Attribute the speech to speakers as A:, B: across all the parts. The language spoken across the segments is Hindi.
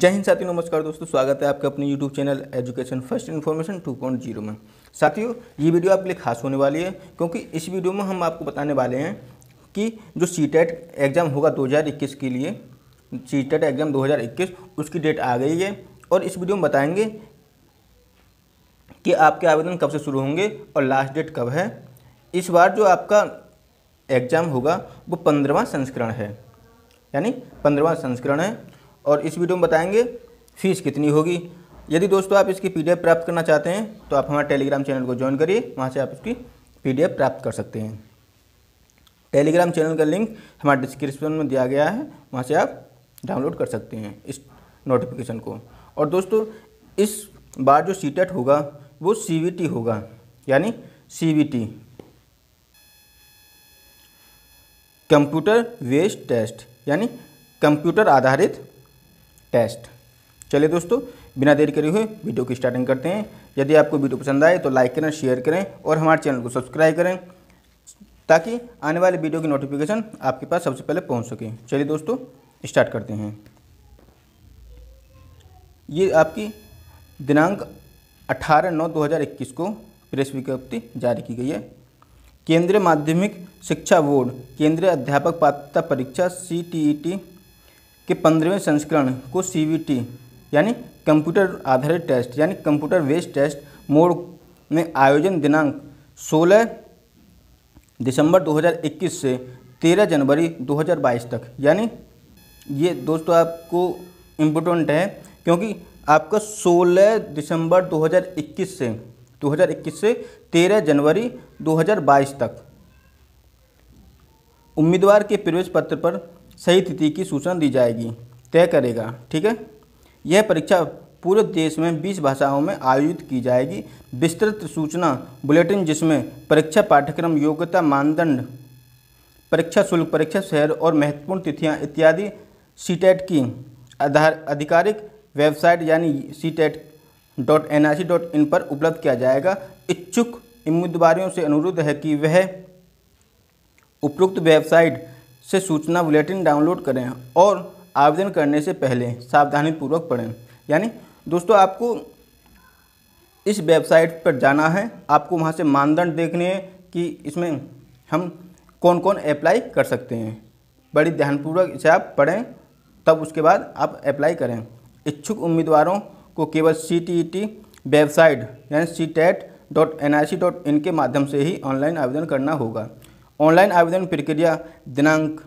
A: जय हिंद साथियों नमस्कार दोस्तों स्वागत है आपका अपने YouTube channel education first information 2.0 में साथियों ये वीडियो आपके लिए खास होने वाली है क्योंकि इस वीडियो में हम आपको बताने वाले हैं कि जो सी एग्ज़ाम e होगा 2021 के लिए सी एग्ज़ाम 2021 उसकी डेट आ गई है और इस वीडियो में बताएंगे कि आपके आवेदन कब से शुरू होंगे और लास्ट डेट कब है इस बार जो आपका एग्ज़ाम होगा वो पंद्रवा संस्करण है यानी पंद्रवा संस्करण है और इस वीडियो में बताएंगे फ़ीस कितनी होगी यदि दोस्तों आप इसकी पीडीएफ प्राप्त करना चाहते हैं तो आप हमारे टेलीग्राम चैनल को ज्वाइन करिए वहाँ से आप इसकी पीडीएफ प्राप्त कर सकते हैं टेलीग्राम चैनल का लिंक हमारे डिस्क्रिप्शन में दिया गया है वहाँ से आप डाउनलोड कर सकते हैं इस नोटिफिकेशन को और दोस्तों इस बार जो सी e होगा वो सी होगा यानी सी कंप्यूटर वेस्ट टेस्ट यानी कंप्यूटर आधारित टेस्ट चलिए दोस्तों बिना देर करे हुए वीडियो की स्टार्टिंग करते हैं यदि आपको वीडियो पसंद आए तो लाइक करें शेयर करें और हमारे चैनल को सब्सक्राइब करें ताकि आने वाले वीडियो की नोटिफिकेशन आपके पास सबसे पहले पहुंच सके चलिए दोस्तों स्टार्ट करते हैं ये आपकी दिनांक 18 नौ 2021 को प्रेस विज्ञप्ति जारी की गई है केंद्रीय माध्यमिक शिक्षा बोर्ड केंद्रीय अध्यापक पात्रता परीक्षा सी के पंद्रहवें संस्करण को सी यानी कंप्यूटर आधारित टेस्ट यानी कंप्यूटर वेस्ट टेस्ट मोड में आयोजन दिनांक 16 दिसंबर 2021 से 13 जनवरी 2022 तक यानी ये दोस्तों आपको इम्पोर्टेंट है क्योंकि आपका 16 दिसंबर 2021 से 2021 से 13 जनवरी 2022 तक उम्मीदवार के प्रवेश पत्र पर सही तिथि की सूचना दी जाएगी तय करेगा ठीक है यह परीक्षा पूरे देश में 20 भाषाओं में आयोजित की जाएगी विस्तृत सूचना बुलेटिन जिसमें परीक्षा पाठ्यक्रम योग्यता मानदंड परीक्षा शुल्क परीक्षा शहर और महत्वपूर्ण तिथियां इत्यादि सीटेट की आधार आधिकारिक वेबसाइट यानी C TET dot N I C dot in पर उपलब्ध किया जाएगा इच्छुक उम्मीदवारों से अनुरोध है कि वह उपयुक्त वेबसाइट से सूचना बुलेटिन डाउनलोड करें और आवेदन करने से पहले सावधानीपूर्वक पढ़ें यानी दोस्तों आपको इस वेबसाइट पर जाना है आपको वहाँ से मानदंड देखने हैं कि इसमें हम कौन कौन अप्लाई कर सकते हैं बड़ी ध्यानपूर्वक इसे आप पढ़ें तब उसके बाद आप अप्लाई करें इच्छुक उम्मीदवारों को केवल C T E T website यानी C TET dot N I C dot in के माध्यम से ही ऑनलाइन आवेदन करना होगा ऑनलाइन आवेदन प्रक्रिया दिनांक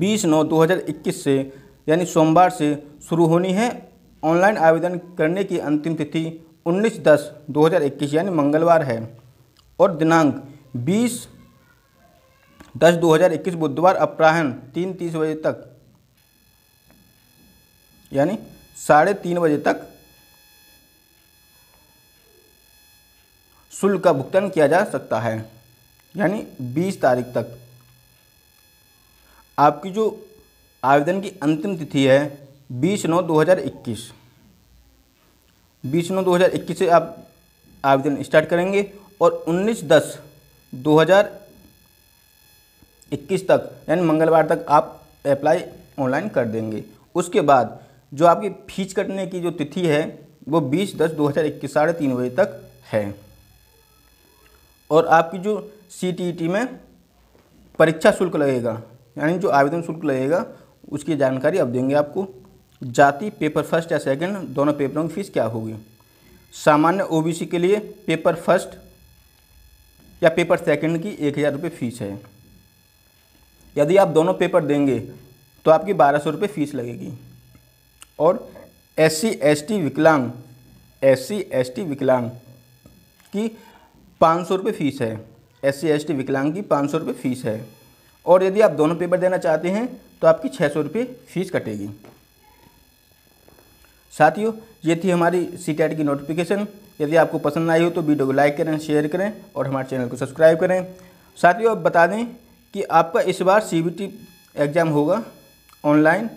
A: 20 नौ 2021 से यानी सोमवार से शुरू होनी है ऑनलाइन आवेदन करने की अंतिम तिथि 19 दस 2021 यानी मंगलवार है और दिनांक 20 दस 2021 बुधवार अपराहन तीन तीस बजे तक यानी साढ़े तीन बजे तक शुल्क का भुगतान किया जा सकता है यानी 20 तारीख तक आपकी जो आवेदन की अंतिम तिथि है 20 नौ 2021 20 नौ 2021 से आप आवेदन स्टार्ट करेंगे और 19 दस 2021 तक यानी मंगलवार तक आप अप्लाई ऑनलाइन कर देंगे उसके बाद जो आपकी फीस कटने की जो तिथि है वो 20 दस 2021 साढ़े तीन बजे तक है और आपकी जो सी टी टी में परीक्षा शुल्क लगेगा यानी जो आवेदन शुल्क लगेगा उसकी जानकारी अब देंगे आपको जाति पेपर फर्स्ट या सेकंड दोनों पेपरों की फ़ीस क्या होगी सामान्य ओबीसी के लिए पेपर फर्स्ट या पेपर सेकंड की एक हज़ार रुपये फ़ीस है यदि आप दोनों पेपर देंगे तो आपकी बारह सौ रुपये फ़ीस लगेगी और एस सी एस टी विकलांग एस सी एस टी विकलांग की पाँच सौ रुपये फ़ीस है एस सी एस टी विकलांग की पाँच सौ रुपये फ़ीस है और यदि आप दोनों पेपर देना चाहते हैं तो आपकी छः सौ रुपये फ़ीस कटेगी साथियों ये थी हमारी सी की नोटिफिकेशन यदि आपको पसंद आई हो तो वीडियो को लाइक करें शेयर करें और हमारे चैनल को सब्सक्राइब करें साथियों अब बता दें कि आपका इस बार सी एग्ज़ाम होगा ऑनलाइन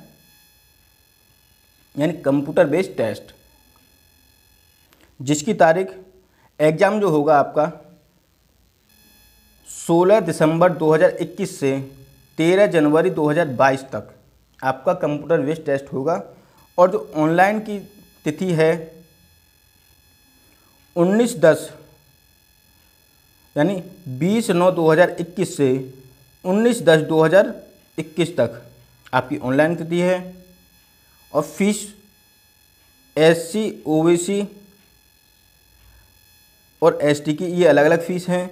A: यानी कंप्यूटर बेस्ड टेस्ट जिसकी तारीख एग्ज़ाम जो होगा आपका 16 दिसंबर 2021 से 13 जनवरी 2022 तक आपका कंप्यूटर वेस्ट टेस्ट होगा और जो ऑनलाइन की तिथि है 19 दस यानी 20 नौ 2021 से 19 दस 2021 तक आपकी ऑनलाइन तिथि है और fees S C O B C और एसटी की ये अलग अलग फ़ीस हैं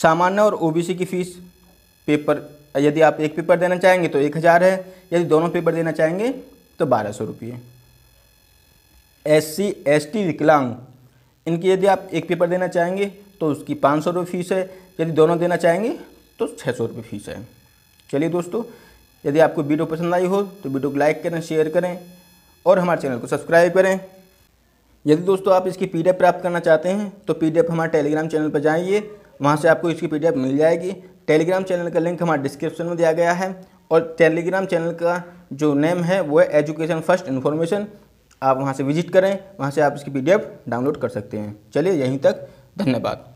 A: सामान्य और ओबीसी की फ़ीस पेपर यदि आप एक पेपर देना चाहेंगे तो एक हज़ार है यदि दोनों पेपर देना चाहेंगे तो बारह सौ रुपये एस सी एस टी विकलांग इनकी यदि आप एक पेपर देना चाहेंगे तो उसकी पाँच सौ रुपये फ़ीस है यदि दोनों देना चाहेंगे तो छः सौ रुपये फ़ीस है चलिए दोस्तों यदि आपको वीडियो पसंद आई हो तो वीडियो को लाइक करें शेयर करें और हमारे चैनल को सब्सक्राइब करें यदि दोस्तों आप इसकी पी प्राप्त करना चाहते हैं तो पी हमारे टेलीग्राम चैनल पर जाइए वहाँ से आपको इसकी पी मिल जाएगी टेलीग्राम चैनल का लिंक हमारे डिस्क्रिप्शन में दिया गया है और टेलीग्राम चैनल का जो नेम है वो है एजुकेशन फर्स्ट इन्फॉर्मेशन आप वहाँ से विजिट करें वहाँ से आप इसकी पी डाउनलोड कर सकते हैं चलिए यहीं तक धन्यवाद